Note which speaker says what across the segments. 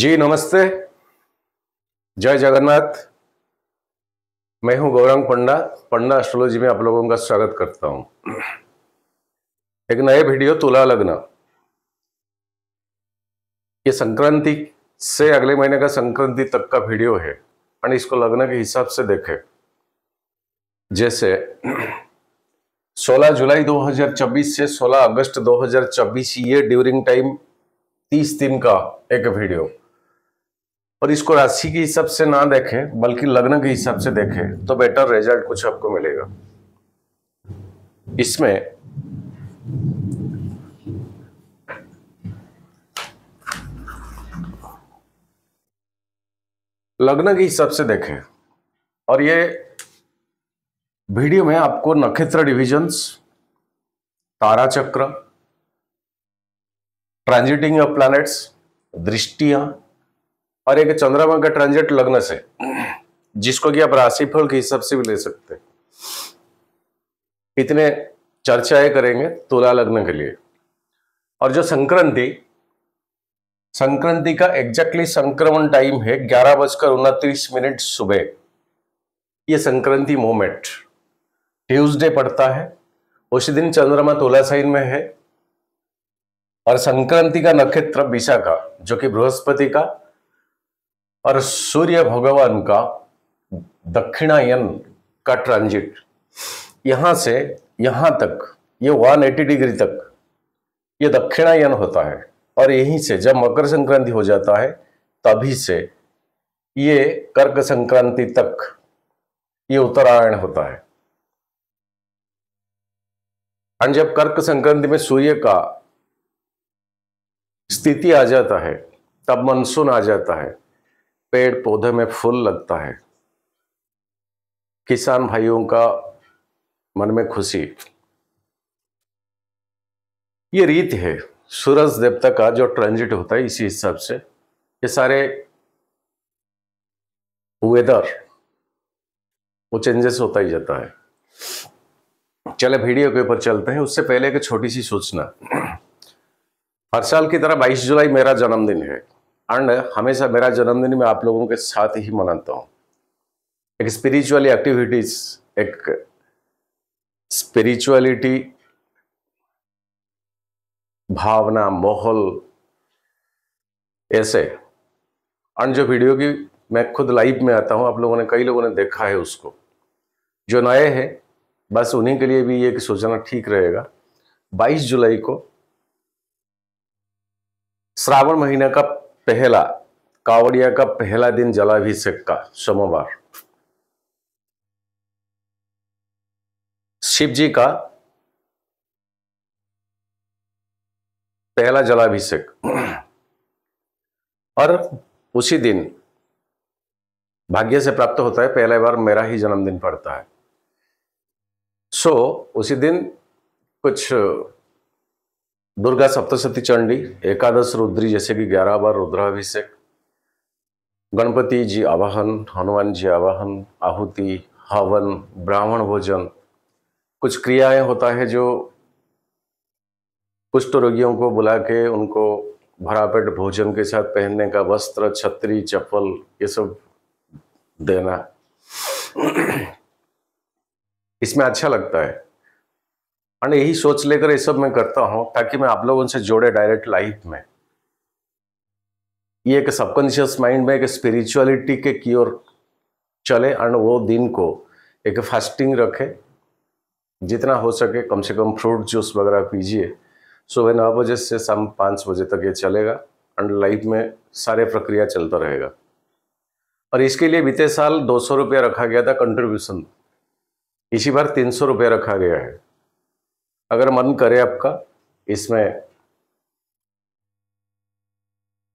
Speaker 1: जी नमस्ते जय जगन्नाथ मैं हूं गौरंग पंडा पंडा एस्ट्रोलॉजी में आप लोगों का स्वागत करता हूं एक नए वीडियो तुला लग्न ये संक्रांति से अगले महीने का संक्रांति तक का वीडियो है और इसको लग्न के हिसाब से देखें जैसे 16 जुलाई 2024 से 16 अगस्त 2024 ये ड्यूरिंग टाइम तीस दिन का एक वीडियो और इसको राशि के हिसाब से ना देखें बल्कि लग्न के हिसाब से देखें तो बेटर रिजल्ट कुछ आपको मिलेगा इसमें लग्न के हिसाब से देखें और ये वीडियो में आपको नक्षत्र डिविजन्स तारा चक्र ट्रांजिटिंग ऑफ प्लैनेट्स दृष्टियां और एक चंद्रमा का ट्रांजिट लग्न से जिसको कि आप राशिफल के हिसाब से भी ले सकते इतने चर्चाएं करेंगे तुला लग्न के लिए और जो संक्रांति संक्रांति का एग्जैक्टली संक्रमण टाइम है ग्यारह बजकर उनतीस मिनट सुबह ये संक्रांति मोमेंट ट्यूसडे पड़ता है उसी दिन चंद्रमा तुला साइन में है और संक्रांति का नक्षत्र विशाखा जो कि बृहस्पति का और सूर्य भगवान का दक्षिणायन का ट्रांजिट यहां से यहां तक ये 180 डिग्री तक ये दक्षिणायन होता है और यहीं से जब मकर संक्रांति हो जाता है तभी से ये कर्क संक्रांति तक ये उत्तरायण होता है और जब कर्क संक्रांति में सूर्य का स्थिति आ जाता है तब मानसून आ जाता है पेड़ पौधे में फूल लगता है किसान भाइयों का मन में खुशी ये रीत है सूरज देवता का जो ट्रांजिट होता है इसी हिसाब से ये सारे वेदर वो चेंजेस होता ही जाता है चले वीडियो के ऊपर चलते हैं उससे पहले एक छोटी सी सूचना हर साल की तरह 22 जुलाई मेरा जन्मदिन है एंड हमेशा मेरा जन्मदिन मैं आप लोगों के साथ ही मनाता हूँ एक स्पिरिचुअल एक्टिविटीज एक स्पिरिचुअलिटी भावना माहौल ऐसे एंड जो वीडियो की मैं खुद लाइव में आता हूँ आप लोगों ने कई लोगों ने देखा है उसको जो नए हैं बस उन्हीं के लिए भी ये सोचना ठीक रहेगा 22 जुलाई को श्रावण महीना का पहला कावड़िया का पहला दिन जलाभिषेक का सोमवार शिव जी का पहला जलाभिषेक और उसी दिन भाग्य से प्राप्त होता है पहला बार मेरा ही जन्मदिन पड़ता है सो so, उसी दिन कुछ दुर्गा सप्तशती चंडी एकादश रुद्री जैसे कि ग्यारह बार रुद्राभिषेक गणपति जी आवाहन हनुमान जी आवाहन आहुति हवन ब्राह्मण भोजन कुछ क्रियाएं होता है जो कुष्ठ रोगियों को बुला के उनको भरा पेट भोजन के साथ पहनने का वस्त्र छतरी चप्पल ये सब देना इसमें अच्छा लगता है और यही सोच लेकर ये सब मैं करता हूँ ताकि मैं आप लोगों से जोड़े डायरेक्ट लाइफ में ये एक सबकॉन्शियस माइंड में एक स्पिरिचुअलिटी के की ओर चले और वो दिन को एक फास्टिंग रखे जितना हो सके कम से कम फ्रूट जूस वगैरह पीजिए सुबह नौ बजे से शाम पाँच बजे तक ये चलेगा एंड लाइफ में सारे प्रक्रिया चलता रहेगा और इसके लिए बीते साल दो सौ रुपया रखा गया था कंट्रीब्यूशन इसी बार तीन सौ रुपया रखा गया है अगर मन करे आपका इसमें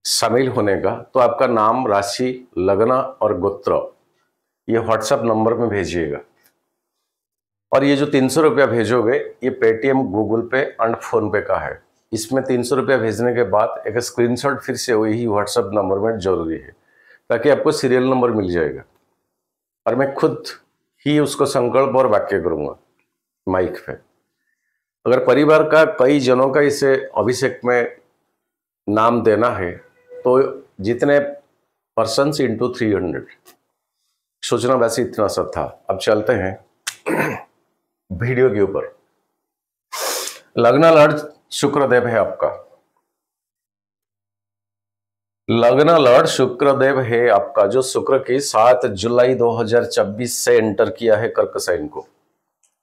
Speaker 1: शामिल होने का तो आपका नाम राशि लगना और गोत्र ये व्हाट्सएप नंबर में भेजिएगा और ये जो तीन सौ रुपया भेजोगे ये Paytm Google Pay and PhonePe का है इसमें तीन सौ रुपया भेजने के बाद एक स्क्रीनशॉट फिर से वही व्हाट्सएप नंबर में जरूरी है ताकि आपको सीरियल नंबर मिल जाएगा और मैं खुद ही उसको संकल्प और वाक्य करूँगा माइक पे अगर परिवार का कई जनों का इसे अभिषेक में नाम देना है तो जितने पर्सन इंटू थ्री हंड्रेड सोचना वैसे इतना सब था अब चलते हैं वीडियो के ऊपर लग्न लड़ शुक्रदेव है आपका लग्न लड़ शुक्रदेव है आपका जो शुक्र की सात जुलाई 2026 से एंटर किया है कर्क साइन को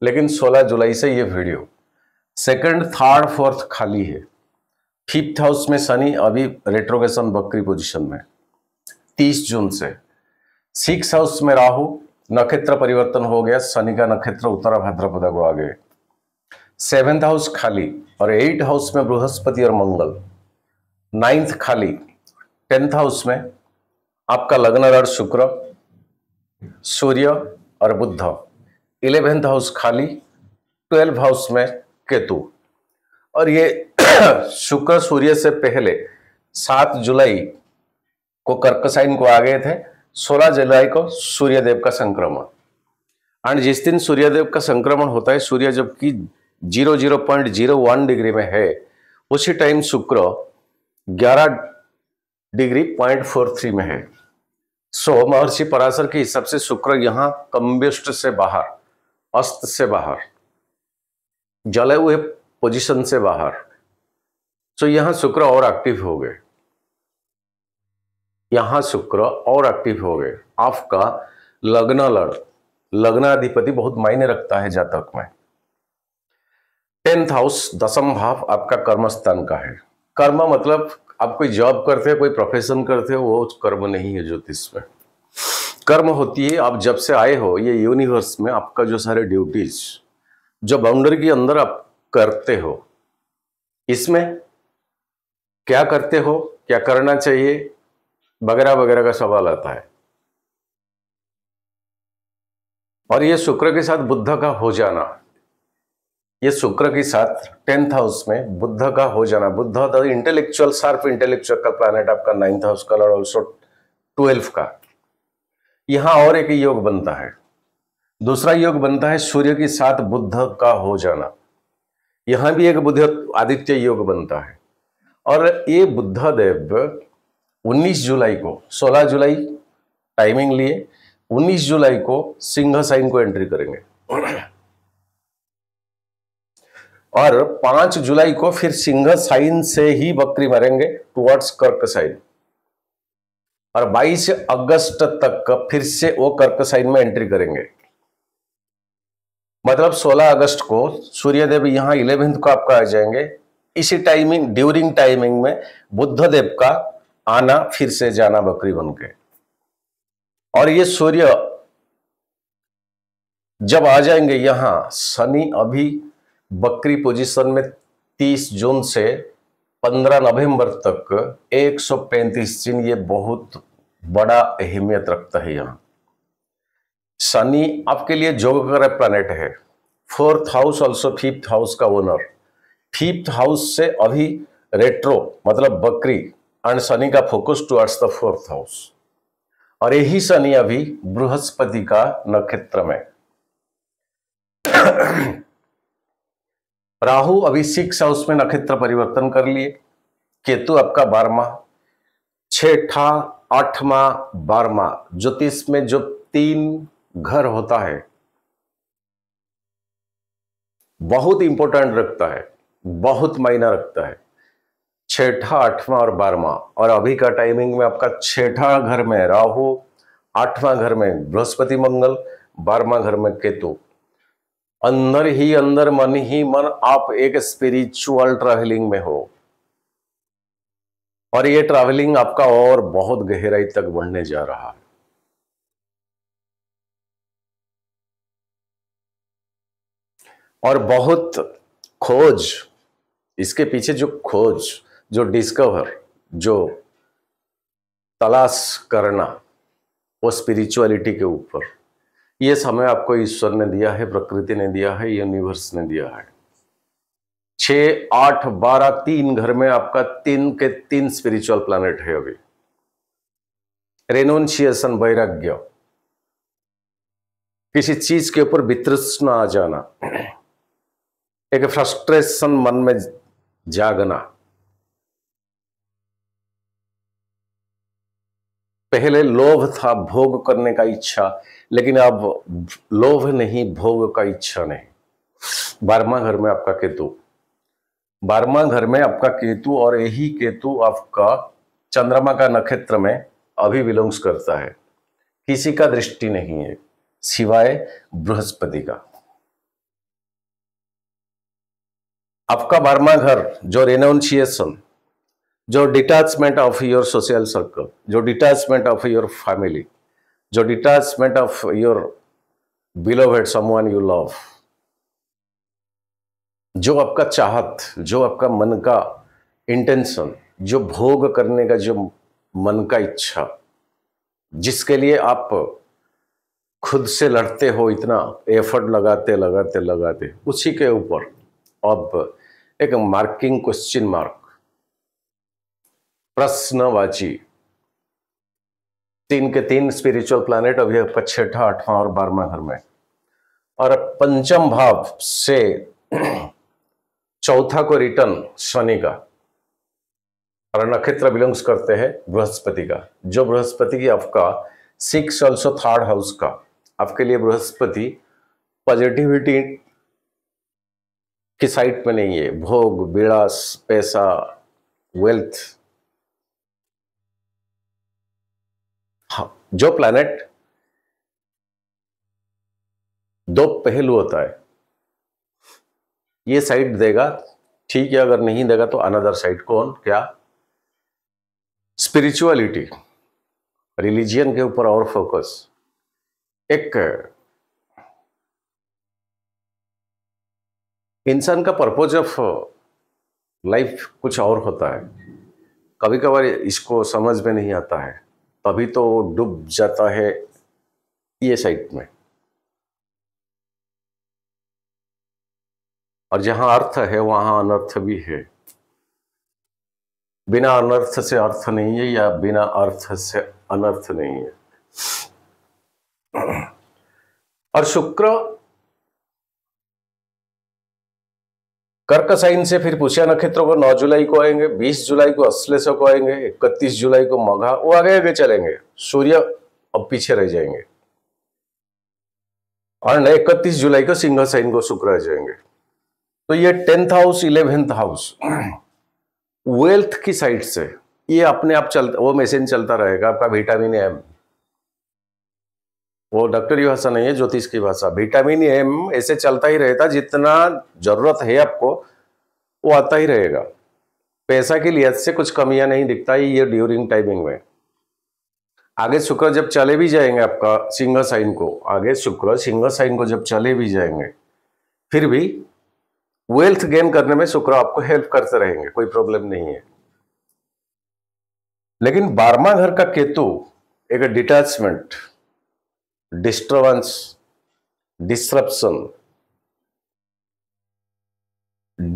Speaker 1: लेकिन 16 जुलाई से ये वीडियो सेकंड थर्ड फोर्थ खाली है फिफ्थ हाउस में शनि अभी रेट्रोगेशन बकरी पोजीशन में तीस जून से सिक्स हाउस में राहु नक्षत्र परिवर्तन हो गया शनि का नक्षत्र उत्तरा भाद्रपदा को आ गए सेवेंथ हाउस खाली और एट हाउस में बृहस्पति और मंगल नाइन्थ खाली टेंथ हाउस में आपका लग्न रड़ शुक्र सूर्य और बुद्ध इलेवेंथ हाउस खाली ट्वेल्व हाउस में केतु और ये शुक्र सूर्य से पहले सात जुलाई को साइन को आ गए थे सोलह जुलाई को सूर्यदेव का संक्रमण एंड जिस दिन सूर्यदेव का संक्रमण होता है सूर्य जबकि zero zero point zero one degree में है उसी टाइम शुक्र ग्यारह डिग्री पॉइंट फोर थ्री में है सो महर्षि पराशर के हिसाब से शुक्र यहाँ कम्बिस्ट से बाहर अस्त से बाहर जले हुए पोजीशन से बाहर सो यहां शुक्र और एक्टिव हो गए यहां शुक्र और एक्टिव हो गए आपका लग्न लड़ लग्नाधिपति बहुत मायने रखता है जातक में टेंथ हाउस दसम भाव आपका कर्म स्थान का है कर्म मतलब आप कोई जॉब करते हो कोई प्रोफेशन करते हो वो कर्म नहीं है ज्योतिष में कर्म होती है आप जब से आए हो ये यूनिवर्स में आपका जो सारे ड्यूटीज जो बाउंड्री के अंदर आप करते हो इसमें क्या करते हो क्या करना चाहिए वगैरह वगैरह का सवाल आता है और ये शुक्र के साथ बुद्ध का हो जाना ये शुक्र के साथ टेंथ हाउस में बुद्ध का हो जाना बुद्ध द इंटेलेक्चुअल सार्फ इंटेलेक्चुअल का प्लानट आपका नाइन्थ हाउस का और ऑल्सो ट्वेल्व का यहां और एक योग बनता है दूसरा योग बनता है सूर्य के साथ बुद्ध का हो जाना यहां भी एक बुद्ध आदित्य योग बनता है और ये बुद्ध देव 19 जुलाई को 16 जुलाई टाइमिंग लिए 19 जुलाई को सिंह साइन को एंट्री करेंगे और 5 जुलाई को फिर सिंह साइन से ही बकरी मरेंगे टुवर्ड्स कर्क साइन और 22 अगस्त तक फिर से वो कर्क साइन में एंट्री करेंगे मतलब 16 अगस्त को सूर्यदेव यहाँ इलेवेंथ को आपका आ जाएंगे इसी टाइमिंग ड्यूरिंग टाइमिंग में बुद्ध देव का आना फिर से जाना बकरी बन के और ये सूर्य जब आ जाएंगे यहाँ शनि अभी बकरी पोजीशन में 30 जून से 15 नवंबर तक 135 दिन ये बहुत बड़ा अहमियत रखता है यहाँ शनि आपके लिए जोग कर प्लानट है fourth house also fifth house का ओनर फिफ्थ हाउस से अभी रेट्रो मतलब बकरी एंड शनि का focus towards the fourth house और यही शनि अभी बृहस्पति का नक्षत्र में राहु अभी सिक्स हाउस में नक्षत्र परिवर्तन कर लिए केतु आपका बारहवा छठा आठवा बारहवा ज्योतिष में जो तीन घर होता है बहुत इंपॉर्टेंट रखता है बहुत मायना रखता है छठा आठवां और बारहवा और अभी का टाइमिंग में आपका छठा घर में राहु आठवां घर में बृहस्पति मंगल बारहवा घर में केतु अंदर ही अंदर मन ही मन आप एक स्पिरिचुअल ट्रैवलिंग में हो और ये ट्रैवलिंग आपका और बहुत गहराई तक बढ़ने जा रहा है और बहुत खोज इसके पीछे जो खोज जो डिस्कवर जो तलाश करना वो स्पिरिचुअलिटी के ऊपर ये समय आपको ईश्वर ने दिया है प्रकृति ने दिया है यूनिवर्स ने दिया है छ आठ बारह तीन घर में आपका तीन के तीन स्पिरिचुअल प्लानिट है अभी रेनोन्शियसन वैराग्य किसी चीज के ऊपर वितृष्ण आ जाना एक फ्रस्ट्रेशन मन में जागना पहले लोभ था भोग करने का इच्छा लेकिन अब लोभ नहीं भोग का इच्छा नहीं बारहवा घर में आपका केतु बारहवा घर में आपका केतु और यही केतु आपका चंद्रमा का नक्षत्र में अभी बिलोंग्स करता है किसी का दृष्टि नहीं है सिवाय बृहस्पति का आपका बारमा घर जो रेनाउंसिएशन जो detachment of your social circle जो डिटैचमेंट ऑफ योर फैमिली जो detachment of your beloved someone you love जो आपका चाहत जो आपका मन का इंटेंशन जो भोग करने का जो मन का इच्छा जिसके लिए आप खुद से लड़ते हो इतना एफर्ट लगाते लगाते लगाते उसी के ऊपर अब एक मार्किंग क्वेश्चन मार्क प्रश्नवाची तीन के तीन स्पिरिचुअल प्लानिट अभी छठा आठवां और बारहवा घर में और पंचम भाव से चौथा को रिटर्न शनि का और नक्षत्र बिलोंग्स करते हैं बृहस्पति का जो बृहस्पति की आपका सिक्स ऑल्सो थर्ड हाउस का आपके लिए बृहस्पति पॉजिटिविटी की साइड पे नहीं है भोग विलास पैसा वेल्थ हाँ, जो प्लैनेट दो पहलू होता है ये साइड देगा ठीक है अगर नहीं देगा तो अनदर साइड कौन क्या स्पिरिचुअलिटी रिलीजियन के ऊपर और फोकस एक इंसान का पर्पज ऑफ लाइफ कुछ और होता है कभी कभार इसको समझ में नहीं आता है तभी तो डूब जाता है ये साइड में और जहां अर्थ है वहां अनर्थ भी है बिना अनर्थ से अर्थ नहीं है या बिना अर्थ से अनर्थ नहीं है और शुक्र कर्क साइन से फिर पुष्या नक्षत्र को 9 जुलाई को आएंगे 20 जुलाई को अश्लेष को आएंगे 31 जुलाई को मघा वो आगे आगे चलेंगे सूर्य अब पीछे रह जाएंगे और न इकतीस जुलाई को सिंह साइन को शुक्र रह जाएंगे तो ये tenth house eleventh house wealth की साइड से ये अपने आप चलता वो मैसेज चलता रहेगा आपका विटामिन एम वो डॉक्टर की भाषा नहीं है ज्योतिष की भाषा विटामिन एम ऐसे चलता ही रहता जितना जरूरत है आपको वो आता ही रहेगा पैसा के लिहाज से कुछ कमियां नहीं दिखता ही ये ड्यूरिंग टाइमिंग में आगे शुक्र जब चले भी जाएंगे आपका सिंह साइन को आगे शुक्र सिंह साइन को जब चले भी जाएंगे फिर भी वेल्थ गेन करने में शुक्र आपको हेल्प करते रहेंगे कोई प्रॉब्लम नहीं है लेकिन बारवा घर का केतु एक डिटैचमेंट डिस्टर्बेंस डिस्ट्रप्शन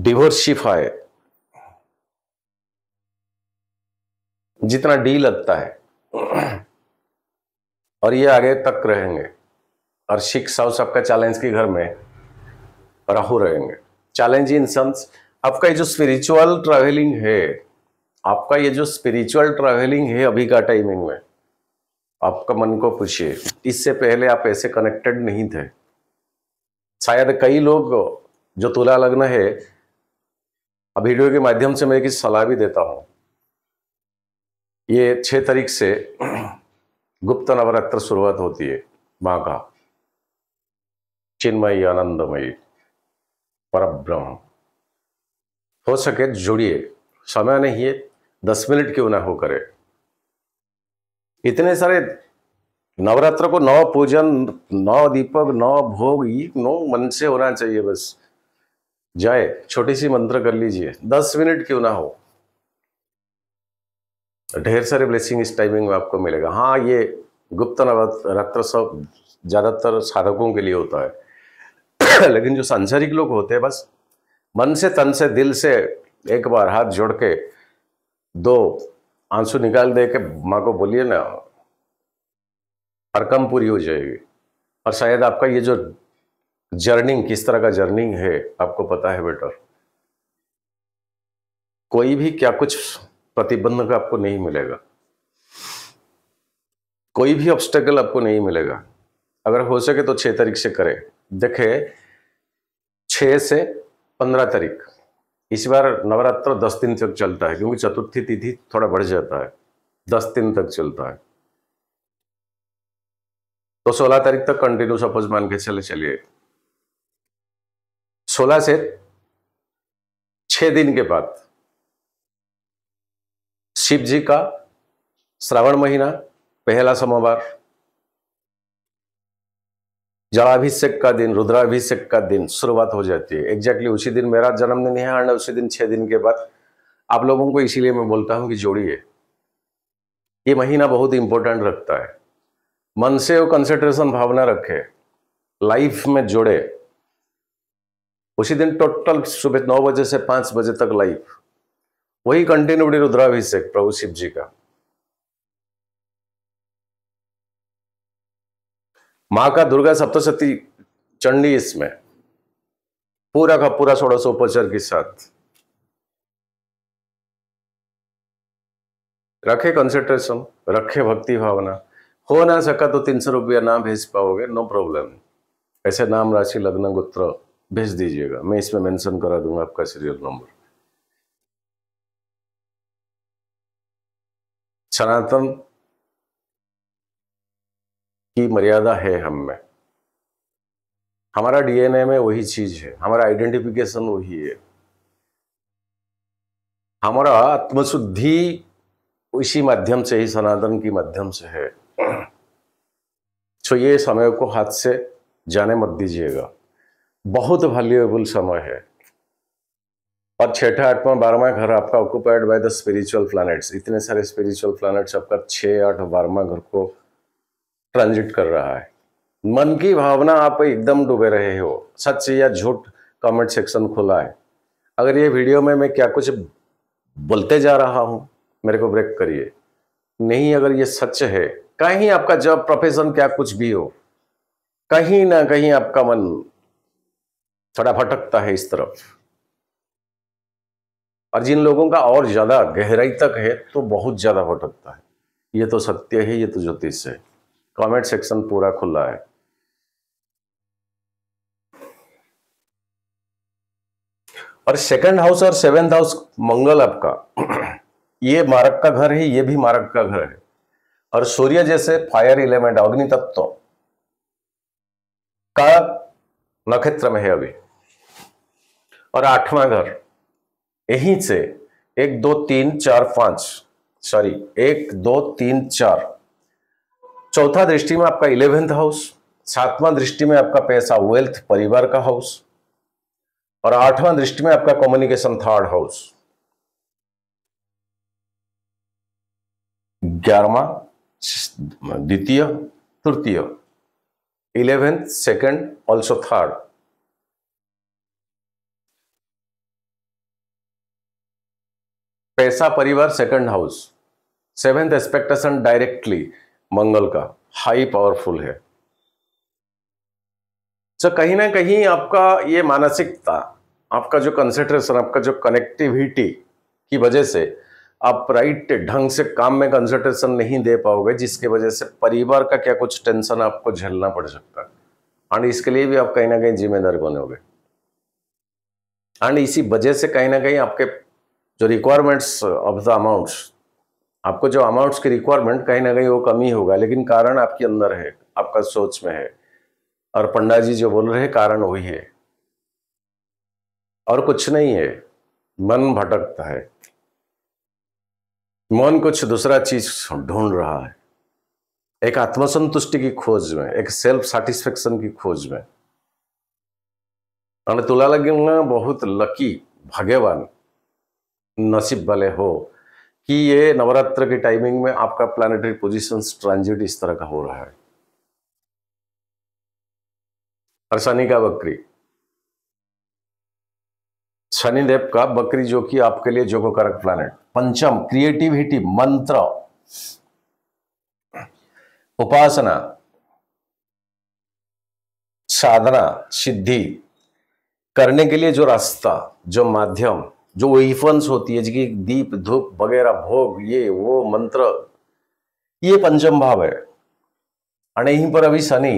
Speaker 1: डिवर्सिफाई जितना डी लगता है और ये आगे तक रहेंगे और सिक्स हाउस आपका चैलेंज के घर में राहु रहेंगे चैलेंज इन सन्स आपका ये जो स्पिरिचुअल ट्रैवलिंग है आपका ये जो स्पिरिचुअल ट्रैवलिंग है अभी का टाइमिंग में आपका मन को पूछिए इससे पहले आप ऐसे कनेक्टेड नहीं थे शायद कई लोग जो तुला लग्न है अब वीडियो के माध्यम से मैं एक सलाह भी देता हूं ये छह तारीख से गुप्त नवरात्र शुरुआत होती है माँ का चिन्मयी आनंदमयी पर ब्रह्म हो सके जुड़िए समय नहीं है दस मिनट क्यों ना हो करे इतने सारे नवरात्र को नौ पूजन नौ दीपक नौ भोग ये नौ मन से होना चाहिए बस जय छोटी सी मंत्र कर लीजिए दस मिनट क्यों ना हो ढेर सारे ब्लेसिंग इस टाइमिंग में आपको मिलेगा हाँ ये गुप्त नवरात्र सब ज़्यादातर साधकों के लिए होता है लेकिन जो सांसारिक लोग होते हैं बस मन से तन से दिल से एक बार हाथ जोड़ के दो आंसू निकाल दे के माँ को बोलिए ना हरकम पूरी हो जाएगी और शायद आपका ये जो जर्निंग किस तरह का जर्निंग है आपको पता है बेटर कोई भी क्या कुछ का आपको नहीं मिलेगा कोई भी ऑब्स्टेकल आपको नहीं मिलेगा अगर हो सके तो छह तारीख से करें देखे छ से पंद्रह तारीख इस बार नवरात्र दस दिन तक चलता है क्योंकि चतुर्थी तिथि थोड़ा बढ़ जाता है दस दिन तक चलता है तो सोलह तारीख तक कंटिन्यू सपोज मान के चले चलिए सोलह से छह दिन के बाद शिव जी का श्रावण महीना पहला सोमवार जलाभिषेक का दिन रुद्राभिषेक का दिन शुरुआत हो जाती है एग्जैक्टली उसी दिन मेरा जन्मदिन है और उसी दिन छः दिन के बाद आप लोगों को इसीलिए मैं बोलता हूँ कि जोड़िए ये महीना बहुत इंपॉर्टेंट रखता है मन से वो कंसेंट्रेशन भावना रखे लाइफ में जोड़े उसी दिन टोटल सुबह नौ बजे से पाँच बजे तक लाइफ वही कंटिन्यूटी रुद्राभिषेक प्रभु शिव जी का माँ का दुर्गा सप्तशती चंडी इसमें पूरा का पूरा पचर के साथ रखे कंसेंट्रेशन रखे भक्ति भावना हो ना सका तो तीन सौ रुपया ना भेज पाओगे नो प्रॉब्लम ऐसे नाम राशि लग्न गोत्र भेज दीजिएगा मैं इसमें मेंशन करा दूंगा आपका सीरियल नंबर सनातन की मर्यादा है हम में हमारा डीएनए में वही चीज है हमारा आइडेंटिफिकेशन वही है हमारा आत्मशुद्धि इसी माध्यम से ही सनातन की माध्यम से है तो ये समय को हाथ से जाने मत दीजिएगा बहुत वैल्यूएबल समय है और छठा आठवां बारहवा घर आपका occupied by the spiritual planets इतने सारे स्पिरिचुअल प्लैनेट्स आपका छः आठ बारहवा घर को ट्रांजिट कर रहा है मन की भावना आप एकदम डूबे रहे हो सच या झूठ कमेंट सेक्शन खुला है अगर ये वीडियो में मैं क्या कुछ बोलते जा रहा हूँ मेरे को ब्रेक करिए नहीं अगर ये सच है कहीं आपका जॉब प्रोफेशन क्या कुछ भी हो कहीं ना कहीं आपका मन थोड़ा भटकता है इस तरफ और जिन लोगों का और ज़्यादा गहराई तक है तो बहुत ज़्यादा भटकता है ये तो सत्य है ये तो ज्योतिष है कमेंट सेक्शन पूरा खुला है और सेकंड हाउस और सेवेंथ हाउस मंगल आपका ये मारक का घर है ये भी मारक का घर है और सूर्य जैसे फायर इलेमेंट अग्नि तत्व का नक्षत्र में है अभी और आठवां घर यहीं से एक दो तीन चार पांच सॉरी एक दो तीन चार चौथा दृष्टि में आपका इलेवेंथ हाउस सातवां दृष्टि में आपका पैसा वेल्थ परिवार का हाउस और आठवां दृष्टि में आपका कम्युनिकेशन थर्ड हाउस ग्यारहवा द्वितीय तृतीय इलेवेंथ सेकंड ऑल्सो थर्ड पैसा परिवार second house seventh expectation directly Mangal का हाई पावरफुल है तो कहीं ना कहीं आपका ये मानसिकता आपका जो कंसेंट्रेशन आपका जो कनेक्टिविटी की वजह से आप राइट ढंग से काम में कंसेंट्रेशन नहीं दे पाओगे जिसके वजह से परिवार का क्या कुछ टेंशन आपको झेलना पड़ सकता है एंड इसके लिए भी आप कहीं ना कहीं जिम्मेदार बनोगे एंड इसी वजह से कहीं ना कहीं आपके जो रिक्वायरमेंट्स ऑफ द अमाउंट्स आपको जो अमाउंट्स की रिक्वायरमेंट कहीं ना कहीं वो कम ही होगा लेकिन कारण आपके अंदर है आपका सोच में है और पंडा जी जो बोल रहे हैं कारण वही है और कुछ नहीं है मन भटकता है मन कुछ दूसरा चीज ढूंढ रहा है एक आत्मसंतुष्टि की खोज में एक सेल्फ सेटिस्फेक्शन की खोज में और तुला लगे बहुत लकी भाग्यवान नसीब वाले हो कि ये नवरात्र के टाइमिंग में आपका प्लानिटरी पोजिशन ट्रांजिट इस तरह का हो रहा है और शनि का बकरी शनिदेव का बकरी जो कि आपके लिए जोगो कारक प्लानिट पंचम क्रिएटिविटी मंत्र उपासना साधना सिद्धि करने के लिए जो रास्ता जो माध्यम जो इफन्स होती है जिसकी दीप धूप वगैरह भोग ये वो मंत्र ये पंचम भाव है और यहीं पर अभी शनि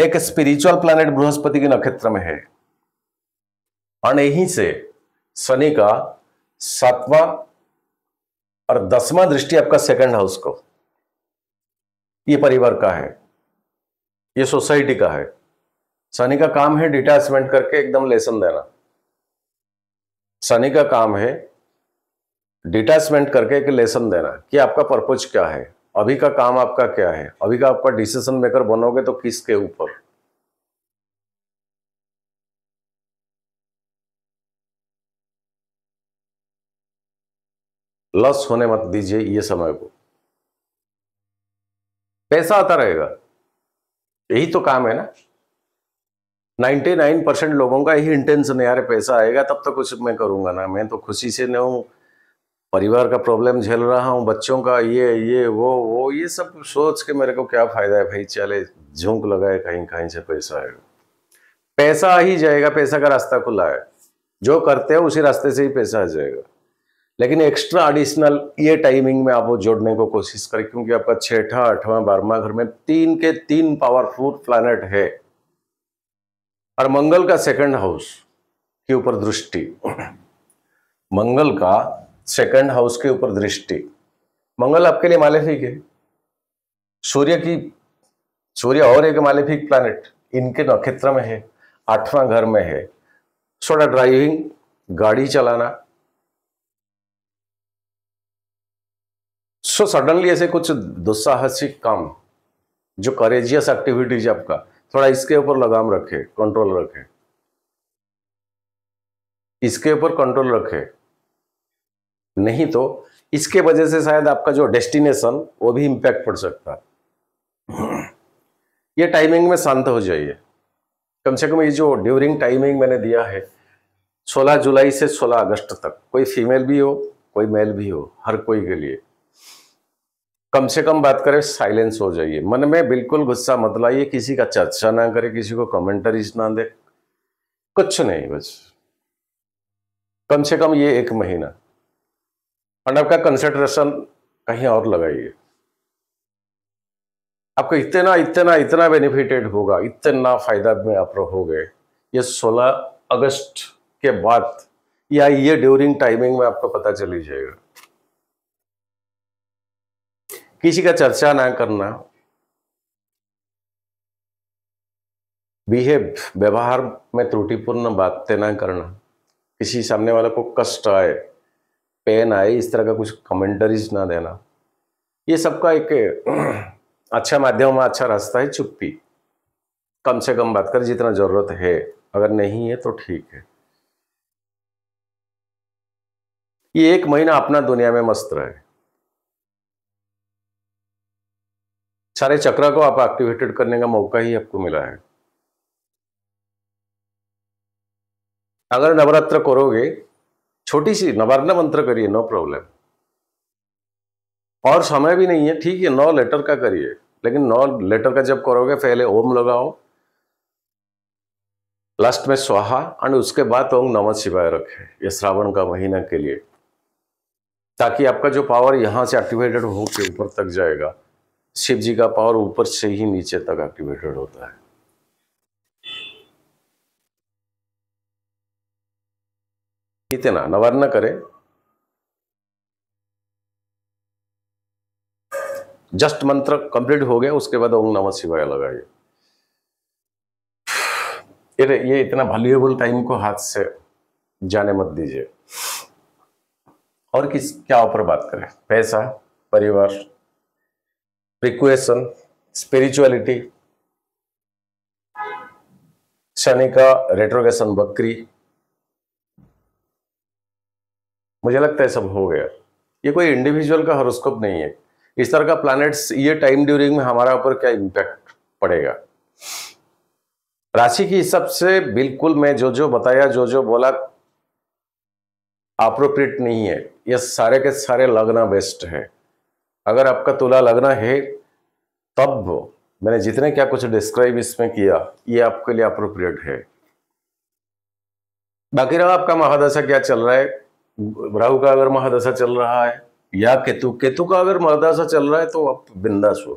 Speaker 1: एक स्पिरिचुअल प्लैनेट बृहस्पति के नक्षत्र में है और यहीं से शनि का सातवां और दसवां दृष्टि आपका सेकंड हाउस को ये परिवार का है ये सोसाइटी का है शनि का काम है डिटैचमेंट करके एकदम लेसन देना शनि का काम है डिटैचमेंट करके एक लेसन देना कि आपका पर्पज क्या है अभी का काम आपका क्या है अभी का आपका डिसीजन मेकर बनोगे तो किसके ऊपर लस होने मत दीजिए ये समय को पैसा आता रहेगा यही तो काम है ना 99 परसेंट लोगों का यही इंटेंशन है यार पैसा आएगा तब तो कुछ मैं करूंगा ना मैं तो खुशी से नहीं हूँ परिवार का प्रॉब्लम झेल रहा हूँ बच्चों का ये ये वो वो ये सब सोच के मेरे को क्या फ़ायदा है भाई चले झोंक लगाए कहीं कहीं से पैसा आएगा पैसा ही जाएगा पैसा का रास्ता खुला है जो करते हैं उसी रास्ते से ही पैसा आ जाएगा लेकिन एक्स्ट्रा एडिशनल ये टाइमिंग में आप वो जोड़ने को कोशिश करें क्योंकि आपका छठा आठवां बारहवा घर में तीन के तीन पावरफुल प्लानट है और मंगल का सेकंड हाउस के ऊपर दृष्टि मंगल का सेकंड हाउस के ऊपर दृष्टि मंगल आपके लिए मालेफिक है सूर्य की सूर्य और एक मालेफिक प्लानिट इनके नक्षत्र में है आठवां घर में है थोड़ा ड्राइविंग गाड़ी चलाना सो सडनली ऐसे कुछ दुस्साहसिक काम जो करेजियस एक्टिविटीज आपका थोड़ा इसके ऊपर लगाम रखे कंट्रोल रखे इसके ऊपर कंट्रोल रखे नहीं तो इसके वजह से शायद आपका जो डेस्टिनेशन वो भी इम्पैक्ट पड़ सकता है ये टाइमिंग में शांत हो जाइए कम से कम ये जो ड्यूरिंग टाइमिंग मैंने दिया है 16 जुलाई से 16 अगस्त तक कोई फीमेल भी हो कोई मेल भी हो हर कोई के लिए कम से कम बात करें साइलेंस हो जाइए मन में बिल्कुल गुस्सा मत लाइए किसी का चर्चा ना करे किसी को कमेंटरीज ना दे कुछ नहीं बस कम से कम ये एक महीना और आपका कंसेंट्रेशन कहीं और लगाइए आपको इतना इतना इतना बेनिफिटेड होगा इतना फायदा में आप रहोगे ये 16 अगस्त के बाद या ये ड्यूरिंग टाइमिंग में आपको पता चली जाएगा किसी का चर्चा ना करना बिहेव व्यवहार में त्रुटिपूर्ण बातें ना करना किसी सामने वाले को कष्ट आए पेन आए इस तरह का कुछ कमेंटरीज ना देना ये सबका एक अच्छा माध्यम अच्छा रास्ता है चुप्पी कम से कम बात कर जितना ज़रूरत है अगर नहीं है तो ठीक है ये एक महीना अपना दुनिया में मस्त रहे सारे चक्र को आप एक्टिवेटेड करने का मौका ही आपको मिला है अगर नवरात्र करोगे छोटी सी नवर्ण मंत्र करिए नो प्रॉब्लम और समय भी नहीं है ठीक है नौ लेटर का करिए लेकिन नौ लेटर का जब करोगे पहले ओम लगाओ लास्ट में स्वाहा एंड उसके बाद ओम नमः शिवाय रखे ये श्रावण का महीना के लिए ताकि आपका जो पावर यहां से एक्टिवेटेड होकर ऊपर तक जाएगा शिव जी का पावर ऊपर से ही नीचे तक एक्टिवेटेड होता है इतना न करे जस्ट मंत्र कंप्लीट हो गया उसके बाद ओम नमः शिवाय लगाइए ये इतना वैल्यूएबल टाइम को हाथ से जाने मत दीजिए और किस क्या ऊपर बात करें पैसा परिवार रिक्वेशन स्पिरिचुअलिटी शनि का रेट्रोगेशन बकरी मुझे लगता है सब हो गया ये कोई इंडिविजुअल का हॉरोस्कोप नहीं है इस तरह का प्लैनेट्स ये टाइम ड्यूरिंग में हमारा ऊपर क्या इंपैक्ट पड़ेगा राशि के हिसाब से बिल्कुल मैं जो जो बताया जो जो बोला अप्रोप्रिएट नहीं है ये सारे के सारे लगना बेस्ट है अगर आपका तुला लगना है तब मैंने जितने क्या कुछ डिस्क्राइब इसमें किया ये आपके लिए अप्रोप्रिएट है बाकी रहा आपका महादशा क्या चल रहा है राहु का अगर महादशा चल रहा है या केतु केतु का अगर महादशा चल रहा है तो आप बिंदास हो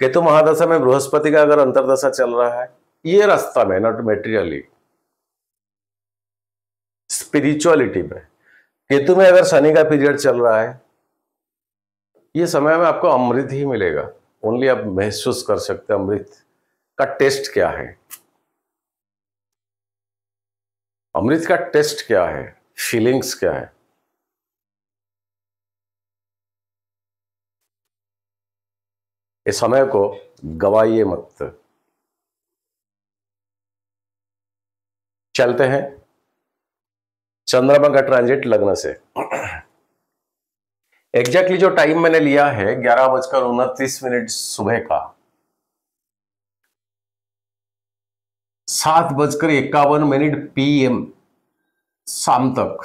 Speaker 1: केतु महादशा में बृहस्पति का अगर अंतरदशा चल रहा है ये रास्ता में नॉट मेटेरियली स्पिरिचुअलिटी में केतु में अगर शनि का पीरियड चल रहा है ये समय में आपको अमृत ही मिलेगा ओनली आप महसूस कर सकते हैं अमृत का टेस्ट क्या है अमृत का टेस्ट क्या है फीलिंग्स क्या है इस समय को गवाइए मत चलते हैं चंद्रमा का ट्रांजिट लग्न से एग्जैक्टली जो टाइम मैंने लिया है ग्यारह बजकर उनतीस मिनट सुबह का सात बजकर इक्यावन मिनट पीएम शाम तक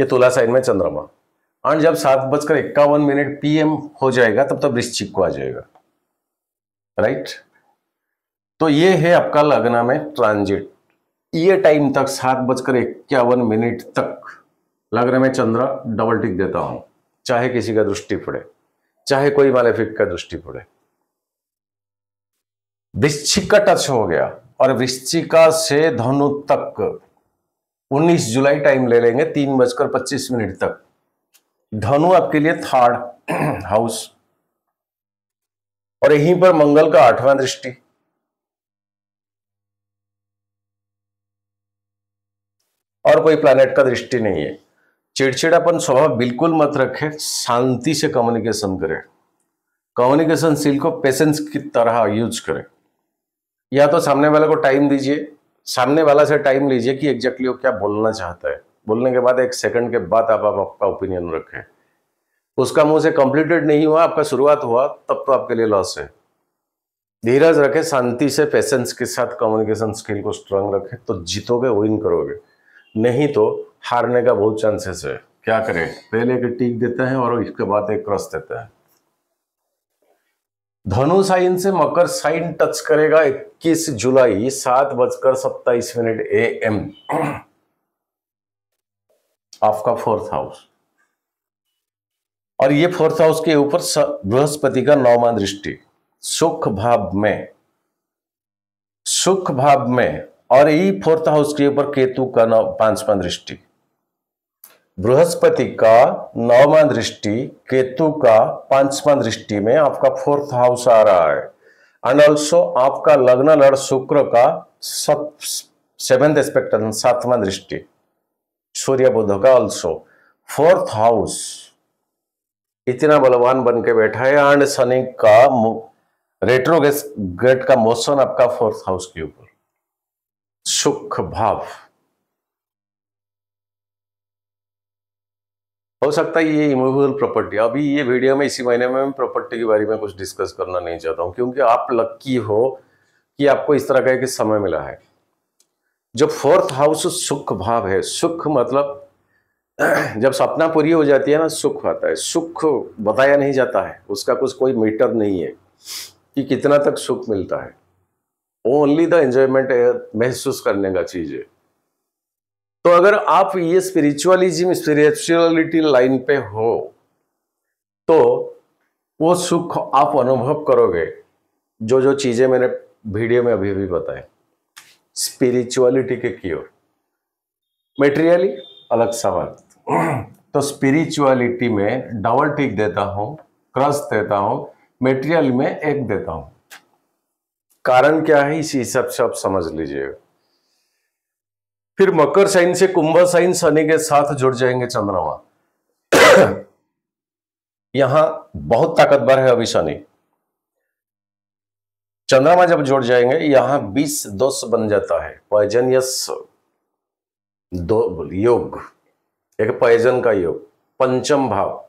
Speaker 1: ये तुला साइन में चंद्रमा और जब सात बजकर इक्यावन मिनट पीएम हो जाएगा तब तक तो वृश्चिक को आ जाएगा राइट तो ये है आपका लगना में ट्रांजिट ये टाइम तक सात बजकर इक्यावन मिनट तक लग्न में चंद्र डबल टिक देता हूं चाहे किसी का दृष्टि पड़े चाहे कोई मालेफिक का दृष्टि पड़े वृश्चिका टच हो गया और वृश्चिका से धनु तक 19 जुलाई टाइम ले लेंगे तीन बजकर पच्चीस मिनट तक धनु आपके लिए थर्ड हाउस और यहीं पर मंगल का आठवां दृष्टि और कोई प्लैनेट का दृष्टि नहीं है चिड़चिड़ापन स्वभाव बिल्कुल मत रखें शांति से कम्युनिकेशन करें कम्युनिकेशन स्किल को पेशेंस की तरह यूज करें या तो सामने वाले को टाइम दीजिए सामने वाला से टाइम लीजिए कि एग्जैक्टली वो क्या बोलना चाहता है बोलने के बाद एक सेकंड के बाद आप आपका ओपिनियन रखें उसका मुंह से कंप्लीटेड नहीं हुआ आपका शुरुआत हुआ तब तो आपके लिए लॉस है धीरज रखें शांति से पेशेंस के साथ कम्युनिकेशन स्किल को स्ट्रांग रखें तो जीतोगे विन करोगे नहीं तो हारने का बहुत चांसेस है क्या करें पहले एक टीक देते हैं और इसके बाद एक क्रॉस देते हैं धनु साइन से मकर साइन टच करेगा 21 जुलाई सात बजकर सत्ताईस मिनट ए एम आपका फोर्थ हाउस और ये फोर्थ हाउस के ऊपर बृहस्पति का नौमा दृष्टि सुख भाव में सुख भाव में और यही फोर्थ हाउस के ऊपर केतु का नौ पांचवा दृष्टि बृहस्पति का नौवा दृष्टि केतु का पांचवा दृष्टि में आपका फोर्थ हाउस आ रहा है एंड ऑल्सो आपका लग्न लड़ शुक्र का सब सेवेंथ एस्पेक्ट सातवां दृष्टि सूर्य बुद्ध का ऑल्सो फोर्थ हाउस इतना बलवान बन के बैठा है एंड शनि का रेट्रोगेट का मोशन आपका फोर्थ हाउस के ऊपर सुख भाव हो सकता है ये इमोवेबल प्रॉपर्टी अभी ये वीडियो में इसी महीने में प्रॉपर्टी के बारे में कुछ डिस्कस करना नहीं चाहता हूँ क्योंकि आप लक्की हो कि आपको इस तरह का एक समय मिला है जो फोर्थ हाउस सुख भाव है सुख मतलब जब सपना पूरी हो जाती है ना सुख आता है सुख बताया नहीं जाता है उसका कुछ कोई मीटर नहीं है कि कितना तक सुख मिलता है ओनली द एंजॉयमेंट महसूस करने का चीज़ है तो अगर आप ये स्पिरिचुअलिज्म स्पिरिचुअलिटी लाइन पे हो तो वो सुख आप अनुभव करोगे जो जो चीज़ें मैंने वीडियो में अभी भी बताए स्पिरिचुअलिटी के की ओर मेटेरियली अलग सवाल तो स्पिरिचुअलिटी में डबल टिक देता हूं क्रस देता हूं मेटेरियल में एक देता हूं कारण क्या है इसी हिसाब से आप समझ लीजिएगा फिर मकर साइन से कुंभ साइन शनि के साथ जुड़ जाएंगे चंद्रमा यहां बहुत ताकतवर है अभी शनि चंद्रमा जब जुड़ जाएंगे यहां बीस दोष बन जाता है पॉइजनियस दो योग एक पॉइजन का योग पंचम भाव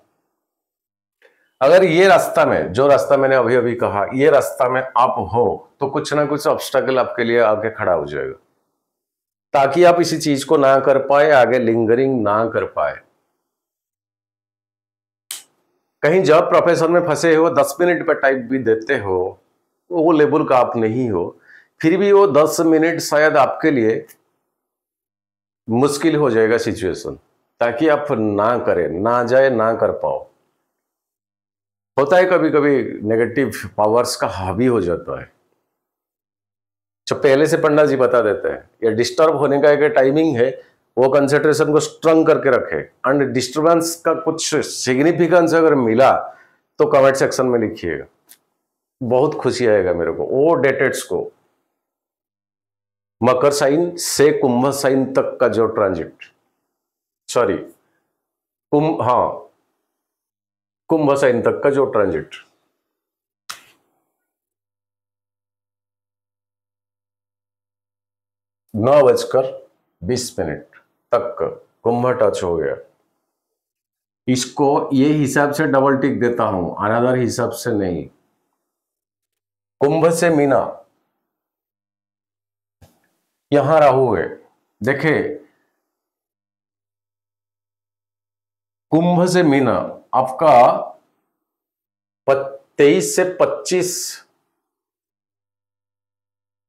Speaker 1: अगर ये रास्ता में जो रास्ता मैंने अभी अभी कहा ये रास्ता में आप हो तो कुछ ना कुछ ऑब्स्टकल आपके लिए आगे खड़ा हो जाएगा ताकि आप इसी चीज को ना कर पाए आगे लिंगरिंग ना कर पाए कहीं जब प्रोफेशन में फंसे हो दस मिनट पर टाइप भी देते हो तो वो लेवल का आप नहीं हो फिर भी वो दस मिनट शायद आपके लिए मुश्किल हो जाएगा सिचुएशन ताकि आप ना करें ना जाए ना कर पाओ होता है कभी कभी नेगेटिव पावर्स का हावी हो जाता है जो पहले से पंडा जी बता देते हैं या डिस्टर्ब होने का एक टाइमिंग है वो कंसेंट्रेशन को स्ट्रंग करके रखे एंड डिस्टर्बेंस का कुछ सिग्निफिकेंस अगर मिला तो कमेंट सेक्शन में लिखिएगा बहुत खुशी आएगा मेरे को वो डेटेट्स को मकर साइन से कुंभ साइन तक का जो ट्रांजिट सॉरी कुंभ हाँ कुंभ साइन तक का जो ट्रांजिट नौ बजकर बीस मिनट तक कुंभ टच हो गया इसको ये हिसाब से डबल टिक देता हूं अनदर हिसाब से नहीं कुंभ से मीना यहां राहु है देखे कुंभ से मीना आपका तेईस से पच्चीस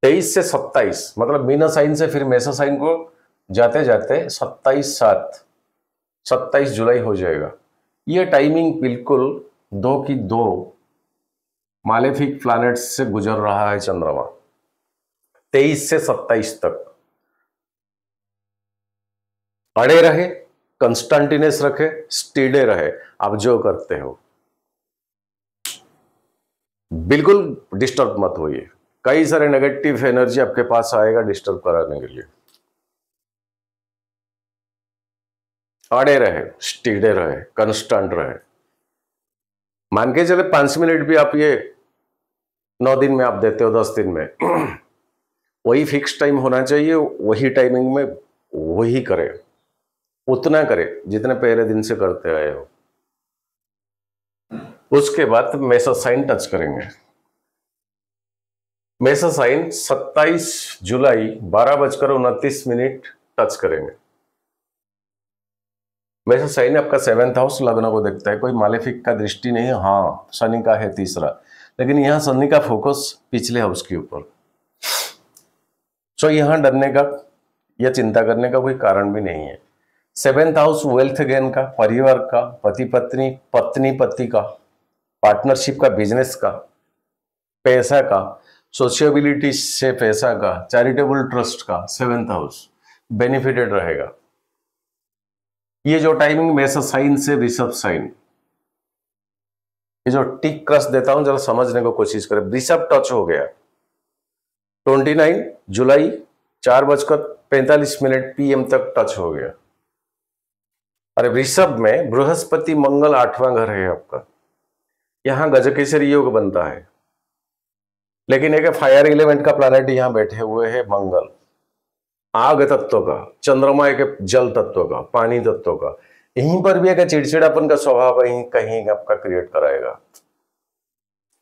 Speaker 1: तेईस से सत्ताईस मतलब मीना साइन से फिर मेसा साइन को जाते जाते सत्ताईस सात सत्ताईस जुलाई हो जाएगा ये टाइमिंग बिल्कुल दो की दो मालेफिक प्लैनेट्स से गुजर रहा है चंद्रमा तेईस से सत्ताईस तक अड़े रहे कंस्टेंटिनेस रखे स्टीडे रहे आप जो करते हो बिल्कुल डिस्टर्ब मत होइए कई सारे नेगेटिव एनर्जी आपके पास आएगा डिस्टर्ब कराने के लिए अड़े रहे स्टीडे रहे कंस्टेंट रहे मान के चले पांच मिनट भी आप ये नौ दिन में आप देते हो दस दिन में वही फिक्स टाइम होना चाहिए वही टाइमिंग में वही करे उतना करे जितने पहले दिन से करते आए हो उसके बाद मेसा साइन टच करेंगे मेसा साइन 27 जुलाई बारह बजकर उनतीस मिनट टच करेंगे मेसा साइन आपका सेवेंथ हाउस लग्न को देखता है कोई मालिफिक का दृष्टि नहीं हाँ शनि का है तीसरा लेकिन यहां शनि का फोकस पिछले हाउस के ऊपर सो यहां डरने का या चिंता करने का कोई कारण भी नहीं है सेवेंथ हाउस वेल्थ गेन का परिवार का पति पत्नी पत्नी पति का पार्टनरशिप का बिजनेस का पैसा का सोशियबिलिटी से पैसा का चैरिटेबल ट्रस्ट का सेवेंथ हाउस बेनिफिटेड रहेगा ये जो टाइमिंग मेसा साइन से ऋषभ साइन ये जो टिक कस देता हूं जरा समझने को कोशिश करें ऋषभ टच हो गया 29 जुलाई चार बजकर पैंतालीस मिनट पीएम तक टच हो गया अरे ऋषभ में बृहस्पति मंगल आठवां घर है आपका यहां गजकेसरी योग बनता है लेकिन एक फायर इलेवेंट का प्लानिट यहां बैठे हुए है मंगल आग तत्व का चंद्रमा एक जल तत्व का पानी तत्व का यहीं पर भी एक चिड़चिड़ापन का स्वभाव कहीं कहीं आपका क्रिएट कराएगा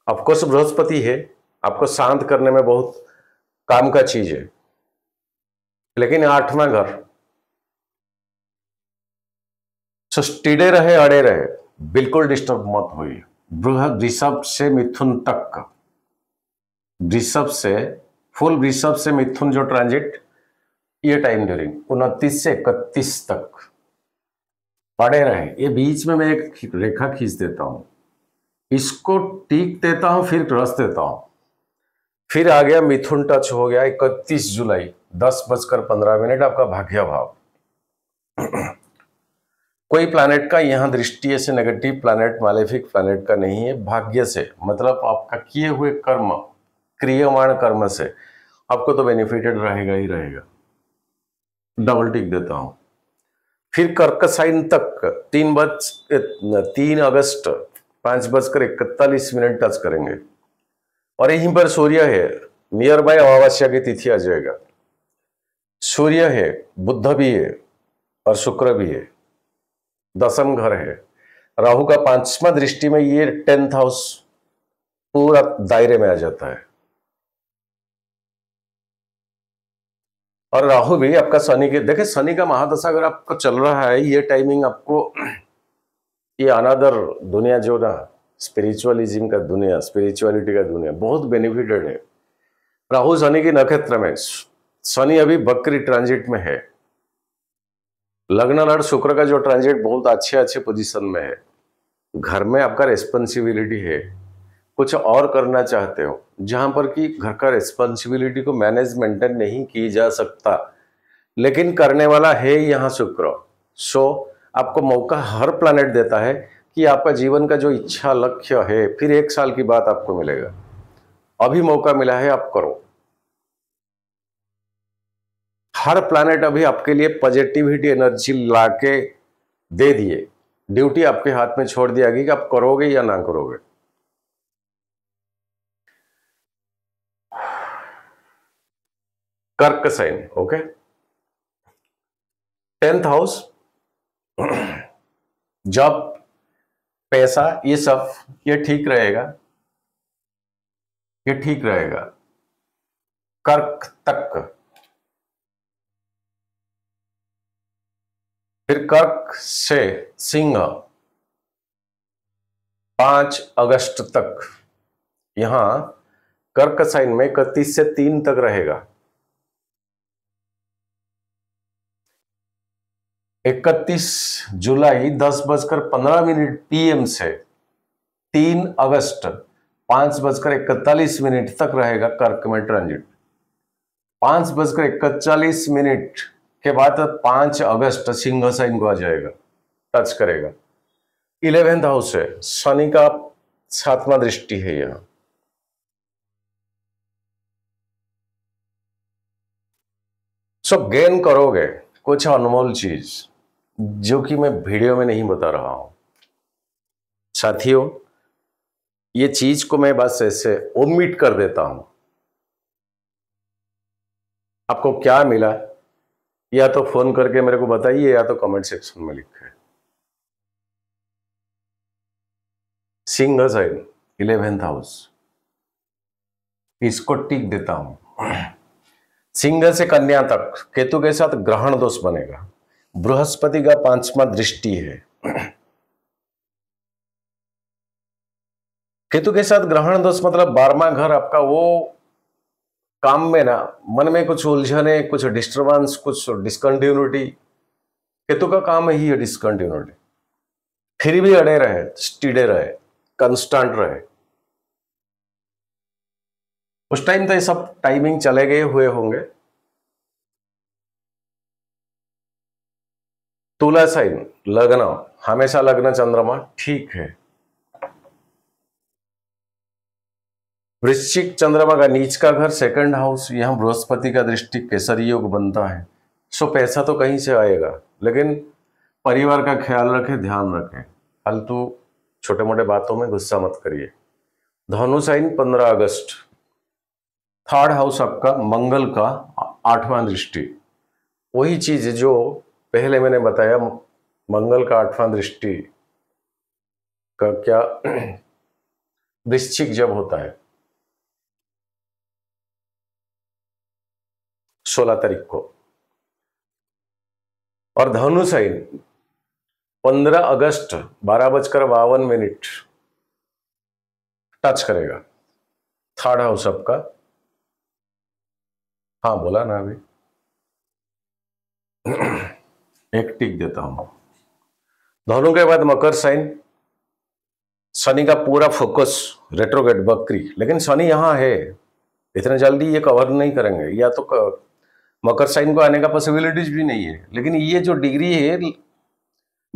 Speaker 1: अफकोर्स बृहस्पति है आपको शांत करने में बहुत काम का चीज है लेकिन आठवां घर टिड़े रहे अड़े रहे बिल्कुल डिस्टर्ब मत हुई बृहद ऋषभ से मिथुन तक का वृषभ से फुल वृषभ से मिथुन जो ट्रांजिट ये टाइम ड्यूरिंग उनतीस से इकतीस तक पड़े रहे ये बीच में मैं एक रेखा खींच देता हूं इसको टीक देता हूं फिर रस देता हूं फिर आ गया मिथुन टच हो गया इकतीस जुलाई दस बजकर पंद्रह मिनट आपका भाग्य भाव कोई प्लानिट का यहां दृष्टि से नेगेटिव प्लानिट मालेफिक प्लानिट का नहीं है भाग्य से मतलब आपका किए हुए कर्म क्रियमाण कर्म से आपको तो बेनिफिटेड रहेगा ही रहेगा डबल टिक देता हूं फिर कर्क साइन तक तीन बज तीन अगस्त पांच बजकर इकतालीस मिनट टच करेंगे और यहीं पर सूर्य है नियर बाय अमावस्या की तिथि आ जाएगा सूर्य है बुद्ध भी है और शुक्र भी है दसम घर है राहु का पांचवा दृष्टि में ये टेंथ हाउस पूरा दायरे में आ जाता है और राहु भी आपका शनि के देखिए शनि का महादशा अगर आपको चल रहा है ये टाइमिंग आपको ये अनादर दुनिया जो ना स्पिरिचुअलिज्म का दुनिया स्पिरिचुअलिटी का दुनिया बहुत बेनिफिटेड है राहु शनि के नक्षत्र में शनि अभी बकरी ट्रांजिट में है लग्न लड़ शुक्र का जो ट्रांजिट बहुत अच्छे अच्छे पोजिशन में है घर में आपका रेस्पॉन्सिबिलिटी है कुछ और करना चाहते हो जहां पर कि घर का रिस्पॉन्सिबिलिटी को मैनेज मेंटेन नहीं की जा सकता लेकिन करने वाला है यहाँ शुक्र सो आपको मौका हर प्लानट देता है कि आपका जीवन का जो इच्छा लक्ष्य है फिर एक साल की बात आपको मिलेगा अभी मौका मिला है आप करो हर प्लानट अभी आपके लिए पॉजिटिविटी एनर्जी लाके दे दिए ड्यूटी आपके हाथ में छोड़ दिया गई कि आप करोगे या ना करोगे कर्क साइन ओके टेंथ हाउस जब पैसा ये सब ये ठीक रहेगा ये ठीक रहेगा कर्क तक फिर कर्क से सिंह पांच अगस्त तक यहां कर्क साइन में इकतीस से तीन तक रहेगा 31 जुलाई दस बजकर पंद्रह मिनट पीएम से 3 अगस्त पांच बजकर इकतालीस मिनट तक रहेगा कर्क में ट्रांजिट पांच बजकर इकतालीस मिनट के बाद पांच अगस्त सिंह साइन को आ जाएगा टच करेगा इलेवेंथ हाउस है शनि का सातवा दृष्टि है यहां सो गेन करोगे कुछ अनमोल चीज़ जो कि मैं वीडियो में नहीं बता रहा हूं साथियों ये चीज को मैं बस ऐसे ओमिट कर देता हूं आपको क्या मिला या तो फोन करके मेरे को बताइए या तो कमेंट सेक्शन में लिखे सिंह साइन इलेवेंथ हाउस इसको टिक देता हूं सिंह से कन्या तक केतु के साथ ग्रहण दोष बनेगा बृहस्पति का पांचवा दृष्टि है केतु के साथ ग्रहण दोष मतलब बारवा घर आपका वो काम में ना मन में कुछ उलझने कुछ डिस्टर्बेंस कुछ डिस्कंटिन्यूटी केतु का काम ही है डिस्कंटिन्यूटी फिर भी अड़े रहे स्टीडे रहे कंस्टेंट रहे उस टाइम तो ये सब टाइमिंग चले गए हुए होंगे तुला साइन लग्न हमेशा लग्न चंद्रमा ठीक है वृश्चिक चंद्रमा का नीच का घर सेकंड हाउस यहां बृहस्पति का दृष्टि केसर योग बनता है सो पैसा तो कहीं से आएगा लेकिन परिवार का ख्याल रखें ध्यान रखें फालतू छोटे मोटे बातों में गुस्सा मत करिए धनु साइन पंद्रह अगस्त थर्ड हाउस आपका मंगल का आठवां दृष्टि वही चीज जो पहले मैंने बताया मंगल का आठवां दृष्टि का क्या वृश्चिक जब होता है सोलह तारीख को और धनु साइन पंद्रह अगस्त बारह बजकर बावन मिनट टच करेगा थर्ड हाउस आपका हाँ बोला ना अभी एक टिक देता हूं धनु के बाद मकर साइन शनि का पूरा फोकस रेट्रोगेट बकरी लेकिन शनि यहाँ है इतना जल्दी ये कवर नहीं करेंगे या तो कर, मकर साइन को आने का पॉसिबिलिटीज भी नहीं है लेकिन ये जो डिग्री है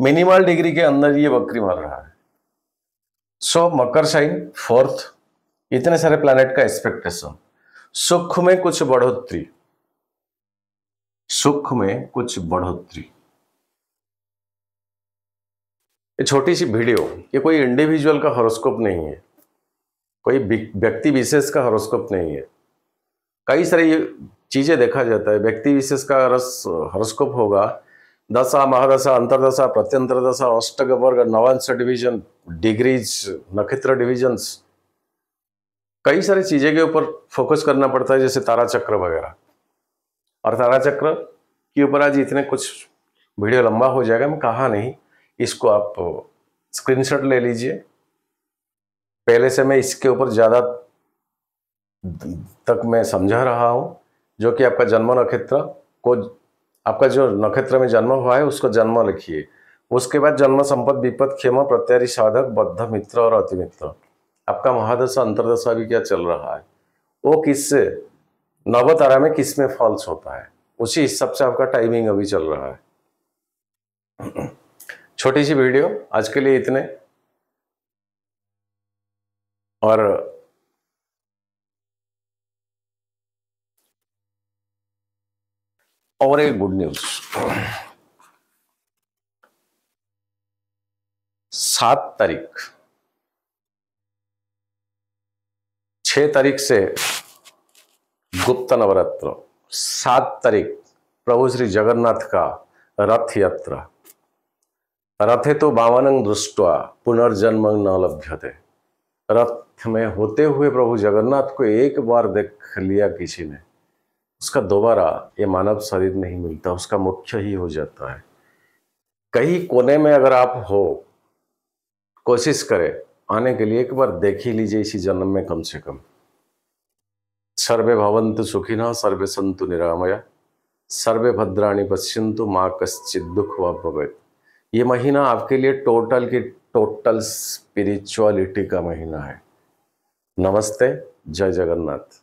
Speaker 1: मिनिमल डिग्री के अंदर ये बकरी मर रहा है so so, Makar sign fourth इतने सारे प्लानिट का एक्सपेक्टेशन सुख में कुछ बढ़ोतरी सुख में कुछ बढ़ोतरी ये छोटी सी वीडियो ये कोई इंडिविजुअल का हॉरोस्कोप नहीं है कोई व्यक्ति विशेष का हॉरोस्कोप नहीं है कई सारी चीज़ें देखा जाता है व्यक्ति विशेष का हॉरोस्कोप होगा दशा महादशा अंतरदशा प्रत्यंतरदशा अष्टक वर्ग नवांश डिवीजन डिग्रीज नक्षत्र डिवीजन्स कई सारी चीज़ें के ऊपर फोकस करना पड़ता है जैसे तारा चक्र वगैरह और तारा चक्र के ऊपर आज इतने कुछ वीडियो लंबा हो जाएगा मैं कहा नहीं इसको आप स्क्रीनशॉट ले लीजिए पहले से मैं इसके ऊपर ज़्यादा तक मैं समझा रहा हूँ जो कि आपका जन्म नक्षत्र को आपका जो नक्षत्र में जन्म हुआ है उसको जन्म लिखिए उसके बाद जन्म संपद विपद क्षेमा प्रत्यारी साधक बद्ध मित्र और अति मित्र आपका महादशा अंतरदशा भी क्या चल रहा है वो किससे नवतारा में किस में फॉल्स होता है उसी हिसाब से आपका टाइमिंग अभी चल रहा है छोटी सी वीडियो आज के लिए इतने और और एक गुड न्यूज सात तारीख छह तारीख से गुप्त नवरात्र सात तारीख प्रभु श्री जगन्नाथ का रथ यात्रा रथे तो बावनंग दृष्टवा पुनर्जन्म न लभ्यते रथ में होते हुए प्रभु जगन्नाथ को एक बार देख लिया किसी ने उसका दोबारा ये मानव शरीर नहीं मिलता उसका मुख्य ही हो जाता है कहीं कोने में अगर आप हो कोशिश करें आने के लिए एक बार देख ही लीजिए इसी जन्म में कम से कम सर्वे भवंतु सुखिना सर्वे संतु निरामया सर्वे भद्राणी पश्यंतु माँ कश्चित दुख व भवे ये महीना आपके लिए टोटल की टोटल स्पिरिचुअलिटी का महीना है नमस्ते जय जगन्नाथ